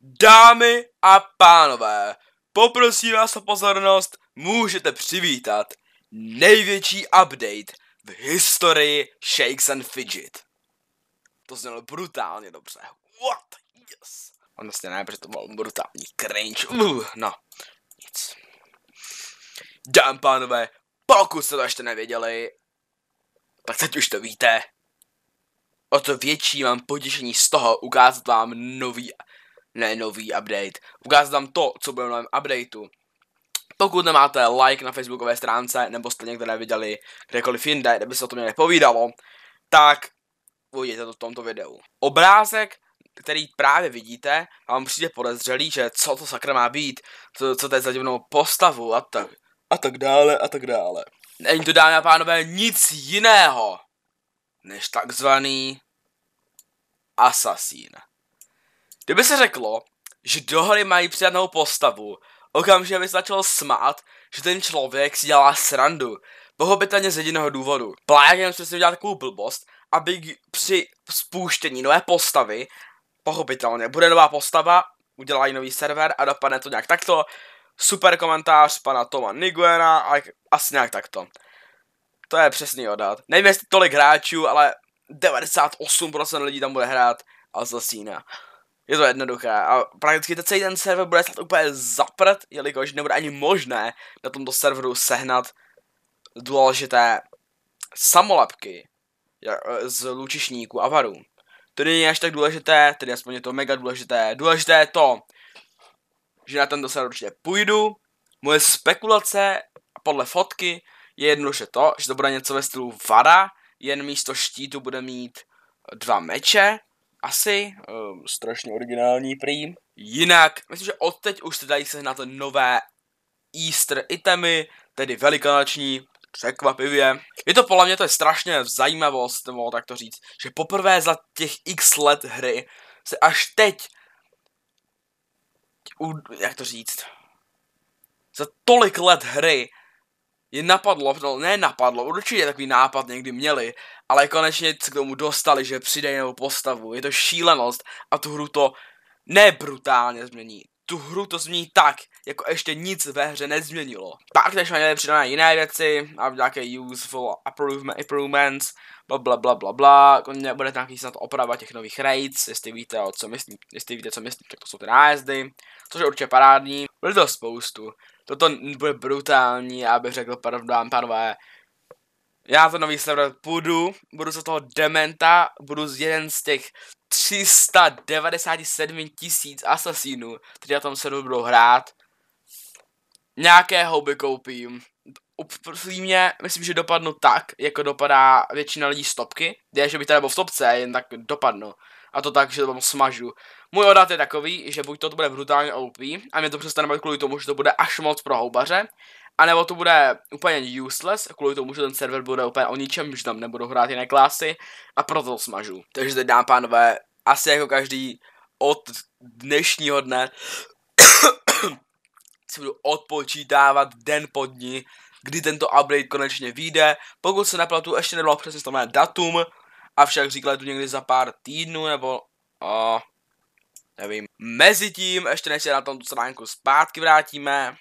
Dámy a pánové, poprosím vás o pozornost, můžete přivítat největší update v historii Shakes and Fidget. To znělo brutálně dobře. What? Yes. On vlastně ne, protože to byl brutální cringe. Uh, no, nic. Dám pánové, pokud jste to ještě nevěděli, tak teď už to víte. O to větší mám potěšení z toho ukázat vám nový ne nový update. Ukážu tam to, co bude v novém updateu. Pokud nemáte like na facebookové stránce, nebo jste někde neviděli kdekoliv jinde, kde by se o tom nepovídalo, tak uvidíte to v tomto videu. Obrázek, který právě vidíte, a vám přijde podezřelý, že co to sakra má být, co, co to je za divnou postavu a tak, a tak dále, a tak dále. Není to dámy a pánové nic jiného, než takzvaný asasín. Kdyby se řeklo, že do hry mají přidanou postavu, okamžitě by začal smát, že ten člověk si dělá srandu. Pochopitelně z jediného důvodu. jenom si udělat takovou blbost, aby při spuštění nové postavy, pohobitelně, bude nová postava, udělají nový server a dopadne to nějak takto. Super komentář pana Toma Niguena a asi nějak takto. To je přesný odhad. Nevím, jestli tolik hráčů, ale 98% lidí tam bude hrát a zasína. Je to jednoduché a prakticky teď celý ten server bude stát úplně zaprat, jelikož nebude ani možné na tomto serveru sehnat důležité samolepky z lučišníků a varů. To není až tak důležité, tedy aspoň je to mega důležité. Důležité je to, že na tento server určitě půjdu. Moje spekulace podle fotky je jednoduše to, že to bude něco ve stylu vara, jen místo štítu bude mít dva meče, asi um, strašně originální prým. Jinak, myslím, že od teď už se dají sehnat nové Easter itemy, tedy velikonoční, překvapivě. Je to podle mě to je strašně zajímavost, nebo tak to říct, že poprvé za těch x let hry se až teď, u, jak to říct, za tolik let hry je napadlo, no ne napadlo, určitě takový nápad někdy měli, ale konečně se k tomu dostali, že přidají novou postavu. Je to šílenost a tu hru to ne brutálně změní, tu hru to změní tak, jako ještě nic ve hře nezměnilo. Pak tež měli přidané jiné věci, a nějaké useful improvements, bla bla bla bla bla, jako bude tam snad oprava těch nových raids, jestli víte, o co myslím, jestli víte, co myslím, tak to jsou ty nájezdy, což je určitě parádní, bude to spoustu. Toto bude brutální, já bych řekl, pardon, pánové, já to nový server půjdu, budu za toho dementa, budu z jeden z těch 397 tisíc asasínů, kteří na tom serveru budou hrát. Nějaké hobby koupím. Upřímně, myslím, že dopadnu tak, jako dopadá většina lidí z topky. Je, že bych tady byl v topce, jen tak dopadnu. A to tak, že to tam smažu. Můj odhad je takový, že buď to bude brutálně OP, a mě to přestane být kvůli tomu, že to bude až moc pro houbaře, a nebo to bude úplně useless, kvůli tomu, že ten server bude úplně o ničem, že tam nebudou hrát jiné klasy a proto to smažu. Takže teď dám, pánové, asi jako každý od dnešního dne si budu odpočítávat den po dní, kdy tento update konečně vyjde. Pokud se naplatu ještě nebylo přesně stanovené datum, avšak říkali tu někdy za pár týdnů nebo o, nevím. Mezitím, ještě než se na tom stránku zpátky vrátíme,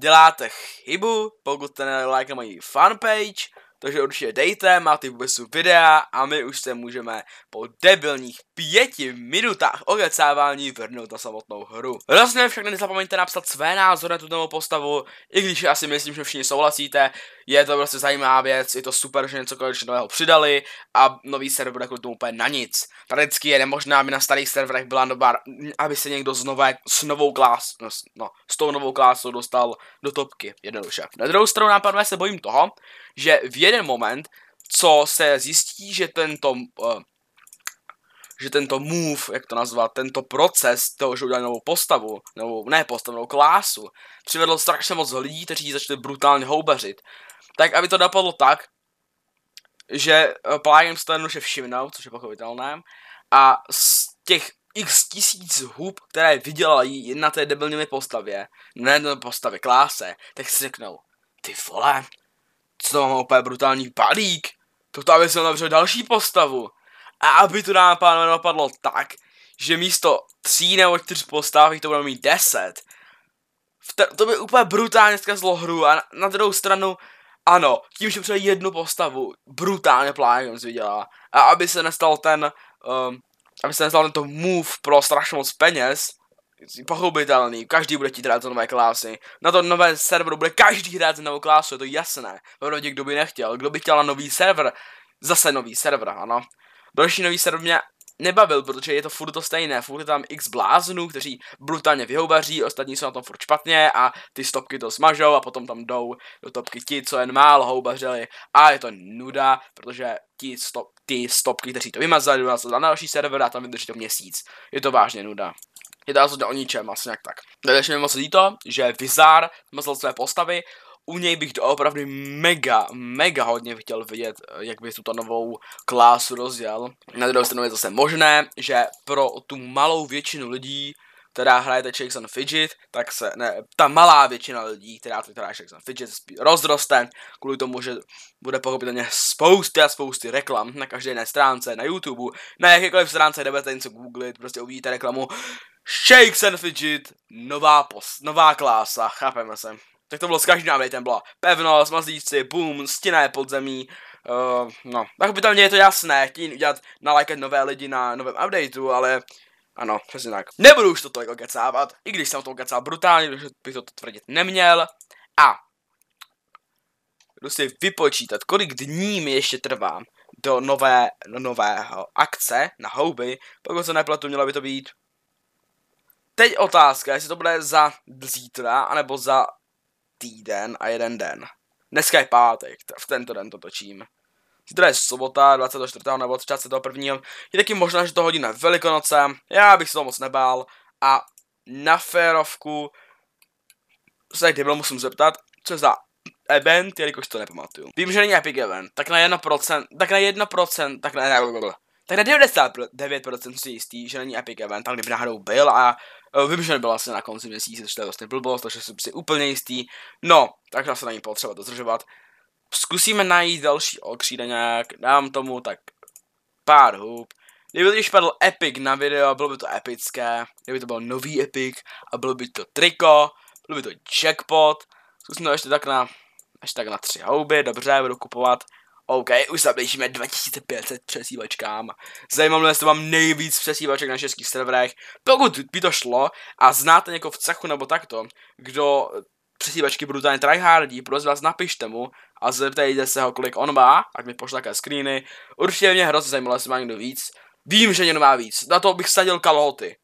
děláte chybu, pokud ten like na mojí fanpage, takže určitě dejte, máte vůbec videa a my už se můžeme po debilních pěti minutách okecávání vrnout na samotnou hru. Rozně však nezapomeňte napsat své názory na tuto novou postavu, i když asi myslím, že všichni souhlasíte, je to prostě zajímavá věc, je to super, že něco konečně nového přidali a nový server bude kvůli tomu úplně na nic. Tradicky je nemožná, aby na starých serverech byla doba, aby se někdo z nové, s novou klás, no, no, s tou novou klásou dostal do topky, jednoduše. Na druhou stranu nápadové se bojím toho, že v jeden moment, co se zjistí, že tento uh, že tento move, jak to nazvat, tento proces toho, že udělali novou postavu, novou, ne postavu, novou klásu, přivedl strašně moc lidí, kteří začali brutálně houbařit tak aby to dopadlo tak, že Plagem Stanu se všimnou, což je pochopitelné, a z těch x tisíc hub, které vydělají na té debilní postavě, na postavě kláse, tak si řeknou, ty vole, co mám úplně brutální balík, to aby se navřel další postavu. A aby to nám pánové napadlo tak, že místo tří nebo čtyř postav, to bude mít deset, to by úplně brutálně zkazlo hru a na, na druhou stranu ano, tím, že přijde jednu postavu, brutálně plánem vydělá. A aby se nestal ten, um, aby se nestal tento move pro strašně moc peněz, pochopitelný, každý bude chtít hrát za nové klásy. Na to nové server bude každý hrát za novou klásu, je to jasné. Hlavně kdo by nechtěl, kdo by chtěl na nový server, zase nový server, ano. Další nový server mě nebavil, protože je to furt to stejné, furt je tam x bláznů, kteří brutálně vyhoubaří, ostatní jsou na tom furt špatně a ty stopky to smažou a potom tam jdou do topky ti, co jen málo houbařili a je to nuda, protože ti stop, ty stopky, kteří to vymazali, jdou na další server a tam vydrží to měsíc. Je to vážně nuda je to asi o ničem, asi nějak tak. Takže mi moc líto, že Vizar zmazal své postavy, u něj bych to opravdu mega, mega hodně chtěl vidět, eh, jak by tuto novou klásu rozjel. Na druhou stranu je zase možné, že pro tu malou většinu lidí, která hraje teď Shakes on Fidget, tak se, ne, ta malá většina lidí, která teď hraje Shakes on Fidget, rozroste, kvůli tomu, že bude pochopitelně spousty a spousty reklam na každé jedné stránce, na YouTube, na jakékoliv stránce, kde budete něco googlit, prostě uvidíte reklamu Shakes and Fidget, nová, post, nová klása, chápeme se tak to bylo z každá tam byla pevnost, mazlíci, boom, stěné podzemí, uh, no, tak by tam je to jasné, chtějí udělat, nalajkat nové lidi na novém updateu, ale ano, přesně tak. Nebudu už to tolik okecávat, i když jsem to okecal brutálně, protože bych to tvrdit neměl. A jdu si vypočítat, kolik dní mi ještě trvá do nové, do nového akce na houby. Pokud se neplatu, mělo by to být Teď otázka, jestli to bude za zítra, anebo za týden a jeden den. Dneska je pátek, v tento den to točím. Zítra je sobota 24. nebo 31. Je taky možná, že to hodí na Velikonoce, já bych se to moc nebál. A na férovku se kdy musím zeptat, co je za event, jelikož to nepamatuju. Vím, že není Epic event, tak na 1%, tak na 1%, tak na, tak na 99% si jistý, že není Epic event, tam kdyby náhodou byl a Eh, Vím, že nebyla asi na konci měsíce, což to je vlastně blbost, takže jsem si úplně jistý. No, takže se na ní potřeba dodržovat. Zkusíme najít další nějak, dám tomu tak pár hub. Kdyby to padl epic na video, bylo by to epické. Kdyby to byl nový epic a bylo by to triko, bylo by to jackpot. Zkusím to ještě tak na, ještě tak na tři houby, dobře, budu kupovat. OK, už se blížíme 2500 přesívačkám. Zajímalo mě, jestli mám nejvíc přesívaček na českých serverech. Pokud by to šlo a znáte někoho v cechu nebo takto, kdo přesívačky brutálně tryhardí, prosím vás napište mu a zeptejte se ho, kolik on má, ať mi pošle také screeny. Určitě mě hrozně zajímalo, jestli má někdo víc. Vím, že někdo má víc, na to bych sadil kalhoty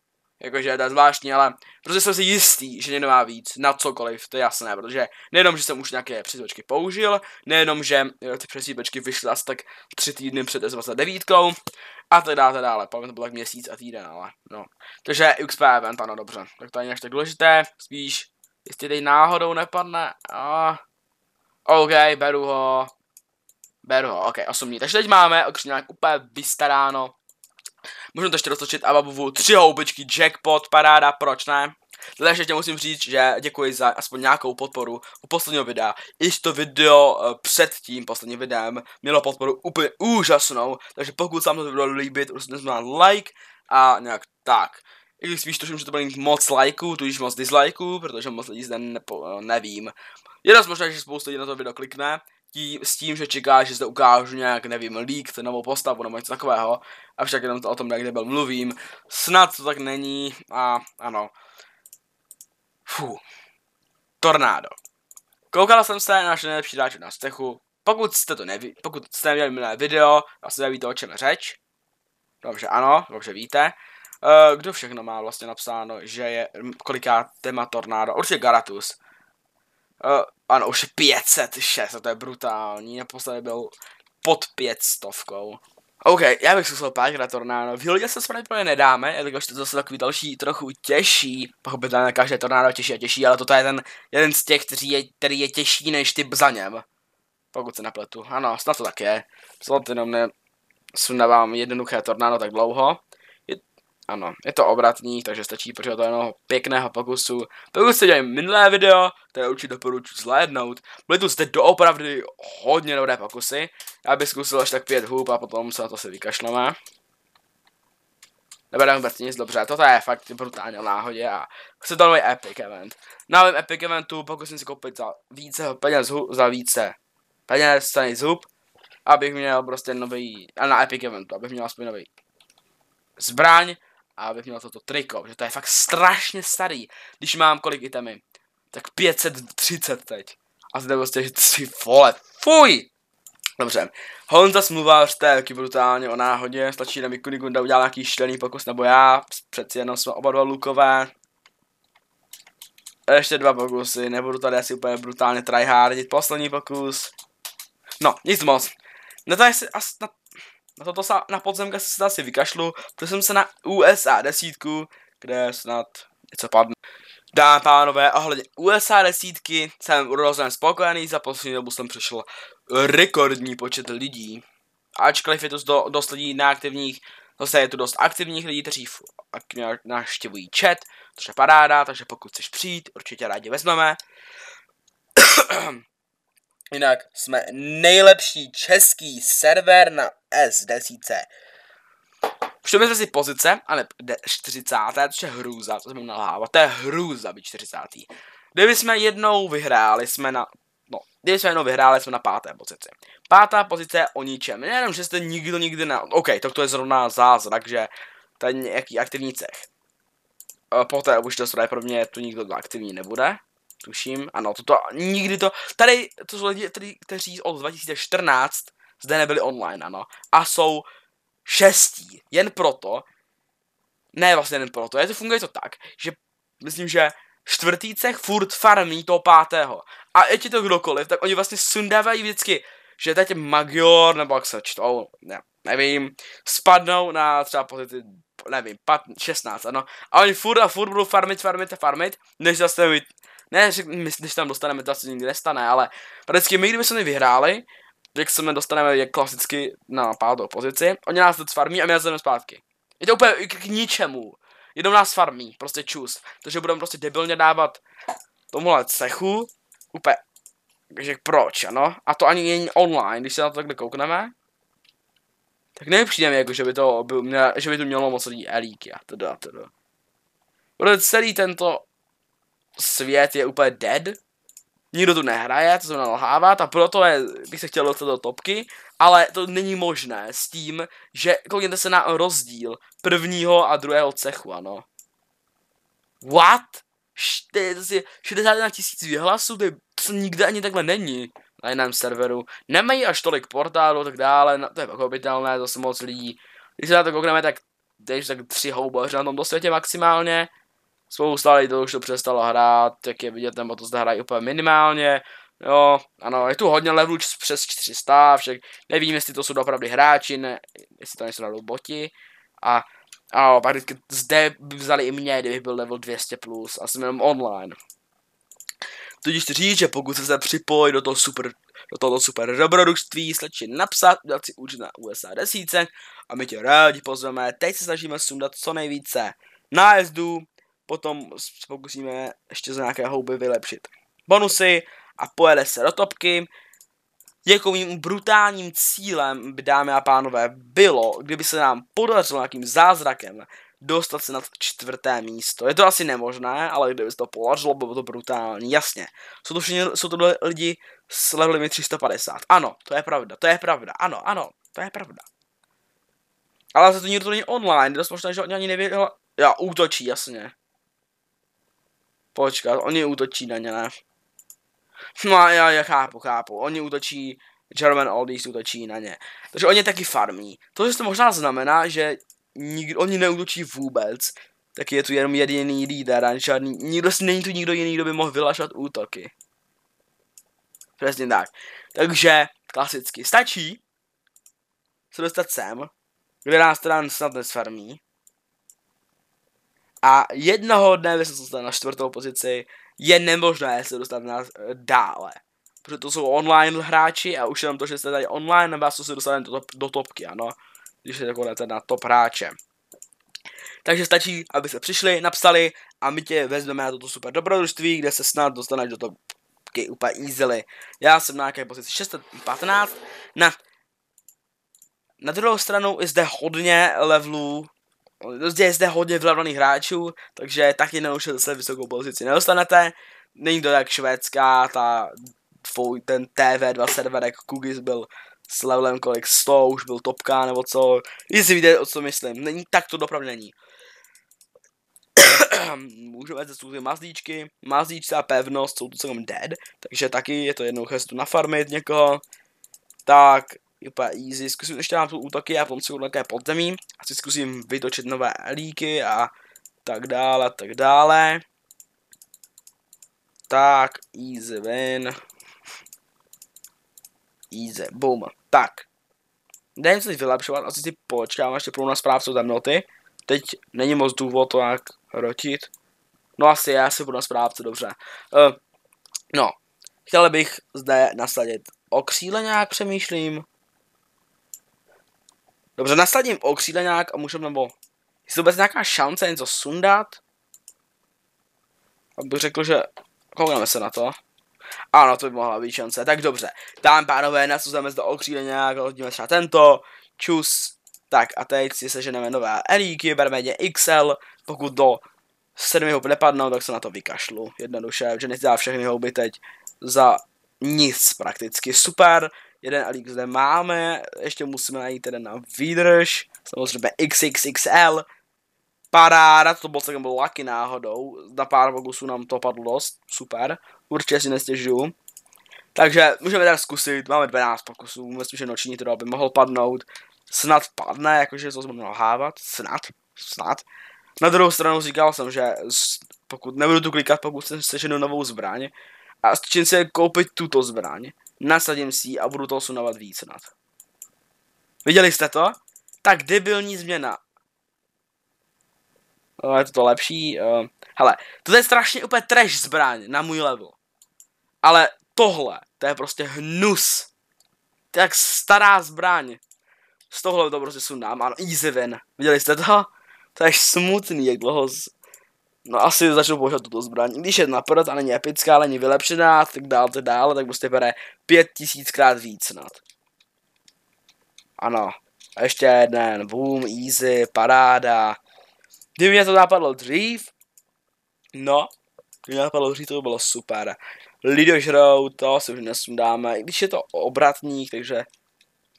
jakože to je zvláštní, ale protože jsem si jistý, že někdo má víc na cokoliv, to je jasné, protože nejenom, že jsem už nějaké přesípečky použil, nejenom, že ty přesípečky vyšly asi tak tři týdny před S29 vlastně a tak dále, tak dále, to bylo tak měsíc a týden, ale no. Takže XP event, ano, dobře, tak to není až tak důležité, spíš, jestli teď náhodou nepadne, a... OK, beru ho, beru ho, OK, osmní, takže teď máme nějak úplně vystaráno, Můžeme to ještě roztočit a babovu tři houbičky, jackpot, paráda, proč ne? Tady ještě musím říct, že děkuji za aspoň nějakou podporu u posledního videa. I to video eh, před tím posledním videem mělo podporu úplně úžasnou, takže pokud se vám to video líbit, určitě znamená like a nějak tak. I když spíš tuším, že to bude mít moc lajků, tudíž moc dislajků, protože moc lidí zde nepo, nevím. Je dost možné, že spousta lidí na to video klikne, tí, s tím, že čeká, že zde ukážu nějak, nevím, ten nebo postavu nebo něco takového, avšak jenom to o tom jak byl mluvím, snad to tak není a ano. Fu. Tornádo. Koukal jsem se na naše nejlepší hráč na stechu, pokud jste to neví, pokud jste neměli minulé video, asi nevíte o čem řeč. Dobře, ano, dobře víte. Uh, kdo všechno má vlastně napsáno, že je koliká téma tornádo? Určitě Garatus. Uh, ano, už 506, a to je brutální. Naposledy byl pod 500. OK, já bych zkusil páč na tornádo. Vyhodil se s nejprve nedáme, jelikož to zase takový další trochu těžší. Pochopitelně každé tornádo těžší a těžší, ale toto je ten jeden z těch, který je, který je těžší než ty za něm. Pokud se napletu. Ano, snad to tak je. Snad jenom ne sundávám jednoduché tornádo tak dlouho. Ano, je to obratný, takže stačí pořád jenom pěkného pokusu. Pokud jste dělali minulé video, které určitě doporučuji zhlédnout, byly tu zde doopravdy hodně dobré pokusy. Já bych zkusil až tak pět hůb a potom se na to se vykašleme. Nebereme vůbec nic, dobře, toto je fakt brutálně o náhodě a chci to nový Epic Event. Na novém Epic Eventu pokusím si koupit za více peněz hůb, za více peněz, z zhub, abych měl prostě nový, a na Epic Eventu, abych měl aspoň nový zbraň, a měl toto triko, že to je fakt strašně starý. Když mám kolik itemy, tak 530 teď. A zde prostě, že ty vole, fuj! Dobře, Honza smluvář, to je taky brutálně o náhodě, stačí na Mikuni Gunda udělal nějaký šlený pokus, nebo já, přeci jenom jsme oba dva lukové. Ještě dva pokusy, nebudu tady asi úplně brutálně tryhardit, poslední pokus. No, nic moc. Na to, asi, na na toto sa, na podzemka se asi vykašlu, protože jsem se na USA desítku, kde snad něco padne. Dámy a pánové, ohledně USA desítky jsem rozhodně spokojený, za poslední dobu jsem přešel rekordní počet lidí. Ačkoliv je tu do, dost lidí neaktivních, zase je tu dost aktivních lidí, kteří naštěvují chat, což je paráda, takže pokud chceš přijít, určitě rádi vezmeme. Jinak jsme nejlepší český server na S10. Všimli jsme si pozice, ale 40. To je hrůza, to jsem nalhávat. to je hrůza být 40. Kdyby jsme jednou vyhráli, jsme na No, kdyby jsme jednou vyhráli, jsme na páté pozici. Pátá pozice je o ničem. Nejenom, že jste nikdo nikdy na... OK, tak to je zrovna zázrak, že ten nějaký aktivní cech. E, poté už to pravděpodobně tu nikdo aktivní nebude. Tuším, ano, toto nikdy to, tady to jsou lidi, tady, kteří od 2014 zde nebyli online, ano, a jsou šestí, jen proto, ne vlastně jen proto, je to funguje to tak, že myslím, že čtvrtý cech furt farmí toho pátého. A je je to kdokoliv, tak oni vlastně sundávají vždycky, že teď Magior, nebo jak se čtou, ne, nevím, spadnou na třeba pozici, nevím, pat, 16, ano. A oni furt a furt budou farmit, farmit a farmit, než zase ne, že my, když tam dostaneme, to asi nikdy nestane, ale prakticky my, kdyby jsme vyhráli, jak se dostaneme jak klasicky na pátou pozici, oni nás to farmí a my nás jdeme zpátky. Je to úplně k, k ničemu. Jenom nás farmí, prostě čus. Takže budeme prostě debilně dávat tomuhle cechu, úplně, Takže proč, ano. A to ani není online, když se na to takhle koukneme. Tak nejpřijde mi jako, že by to, by, mě, že by to mělo moc lidí elíky a teda, teda. Bude celý tento svět je úplně dead, nikdo tu nehraje, to znamená lhávat a proto je, bych se chtěl dostat do topky, ale to není možné s tím, že koukněte se na rozdíl prvního a druhého cechu, ano. What? Šty, to je 61 tisíc vyhlasů, to, je, to nikde ani takhle není na jiném serveru. Nemají až tolik portálů, tak dále, no, to je pochopitelné, to se moc lidí. Když se na to koukneme, tak, tak tři houbaře na tomto světě maximálně. Spousta lidí to už to přestalo hrát, jak je vidět, nebo to zde hrají úplně minimálně. Jo, ano, je tu hodně levelů přes 400, však nevím, jestli to jsou opravdu hráči, ne, jestli to nejsou boti. A ano, pak zde by vzali i mě, kdybych byl level 200+, plus, a jsem jenom online. Tudíž chci říct, že pokud se připojí do toho super, do tohoto super dobrodružství, stačí napsat, udělat si účet na USA 10 a my tě rádi pozveme. Teď se snažíme sundat co nejvíce nájezdů, potom pokusíme ještě z nějaké houby vylepšit. Bonusy a pojede se do topky. Děkovým brutálním cílem, dámy a pánové, bylo, kdyby se nám podařilo nějakým zázrakem dostat se na čtvrté místo. Je to asi nemožné, ale kdyby se to podařilo, bylo to brutální, jasně. Jsou to, všichni, jsou to lidi s levelmi 350. Ano, to je pravda, to je pravda, ano, ano, to je pravda. Ale za to nikdo to není online, dost možná, že oni ani nevěděli, já útočí, jasně. Počkat, oni útočí na ně, ne? No já, já chápu, chápu. Oni útočí, German Oldies útočí na ně. Takže oni taky farmí. To, že to možná znamená, že nikdo, oni neútočí vůbec, tak je tu jenom jediný líder a žádný, nikdo, není tu nikdo jiný, kdo by mohl vylašovat útoky. Přesně tak. Takže, klasicky, stačí se dostat sem, kde nás teda snad nesfarmí. A jednoho dne by se dostal na čtvrtou pozici. Je nemožné se dostat na, dále. Protože to jsou online hráči a už jenom to, že jste tady online, vás to se dostane do, top, do topky, ano. Když se jako jdete na top hráče. Takže stačí, aby se přišli, napsali a my tě vezmeme na toto super dobrodružství, kde se snad dostaneš do topky úplně easily. Já jsem na nějaké pozici 615. Na, na druhou stranu je zde hodně levelů, Prostě je zde hodně vylevaných hráčů, takže taky neušel se vysokou pozici neostanete. Není to tak švédská, ta, tvoj, ten TV27, jak Kugis byl s levelem kolik 100, už byl topka nebo co. Jestli víte, o co myslím. Není, tak to dopravně není. Můžeme ze zkusit mazlíčky, mazlíčce a pevnost jsou tu celkem dead, takže taky je to jednou chestu nafarmit někoho. Tak, je úplně easy. Zkusím ještě na tu útoky a potom si odleké podzemí. A si zkusím vytočit nové líky a tak dále, tak dále. Tak, easy win. Easy, boom. Tak. Dejme si vylepšovat, asi si počkám ještě pro na správce temnoty. Teď není moc důvod to jak rotit. No asi já si budu na správce, dobře. Uh, no, chtěl bych zde nasadit okříle nějak přemýšlím. Dobře, nasadím okříle nějak a můžeme, nebo... Jestli vůbec nějaká šance něco sundat? Abych řekl, že... Koukneme se na to. Ano, to by mohla být šance. Tak dobře. Tam, pánové, nasuzeme zde okříle nějak, hodíme třeba tento. Čus. Tak a teď si seženeme nové elíky, bereme je XL, pokud do sedmi hub nepadnou, tak se na to vykašlu. Jednoduše, že nezdá všechny houby teď za nic prakticky. Super, jeden elík zde máme, ještě musíme najít jeden na výdrž, samozřejmě XXXL, paráda, to bylo celkem lucky náhodou, na pár pokusů nám to padlo dost, super, určitě si nestěžuju. Takže můžeme teda zkusit, máme 12 pokusů, myslím, že noční to by mohl padnout, snad padne, jakože to zbudu nalhávat, snad, snad. Na druhou stranu říkal jsem, že pokud nebudu tu klikat, pokud se seženu novou zbraň, a stačím si koupit tuto zbraň nasadím si ji a budu to osunovat víc snad. Viděli jste to? Tak debilní změna. No, je to to lepší. Uh, hele, to je strašně úplně trash zbraň na můj level. Ale tohle, to je prostě hnus. To je jak stará zbraň. Z tohle to prostě sundám, ano, easy win. Viděli jste to? To je smutný, jak dlouho No asi začnu používat tuto zbraň. když je na prd a není epická, ale není vylepšená, tak dále, tak dál, tak prostě bere pět tisíckrát víc snad. Ano. A ještě jeden. Boom, easy, paráda. Kdyby mě to napadlo dřív, no, kdyby mě napadlo dřív, to by bylo super. Lidožrou, to si už nesundáme, i když je to obratník, takže...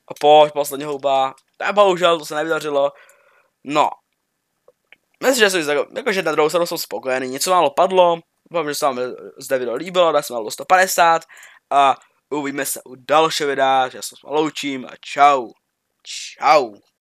A pojď, poslední houba. A bohužel, to se nevydařilo. No, Myslím, že jsou jako, jakože na druhou stranu jsem spokojený, něco málo padlo, vám, že se vám zde video líbilo, dá se málo 150 a uvidíme se u dalšího videa, já se s loučím a čau, čau.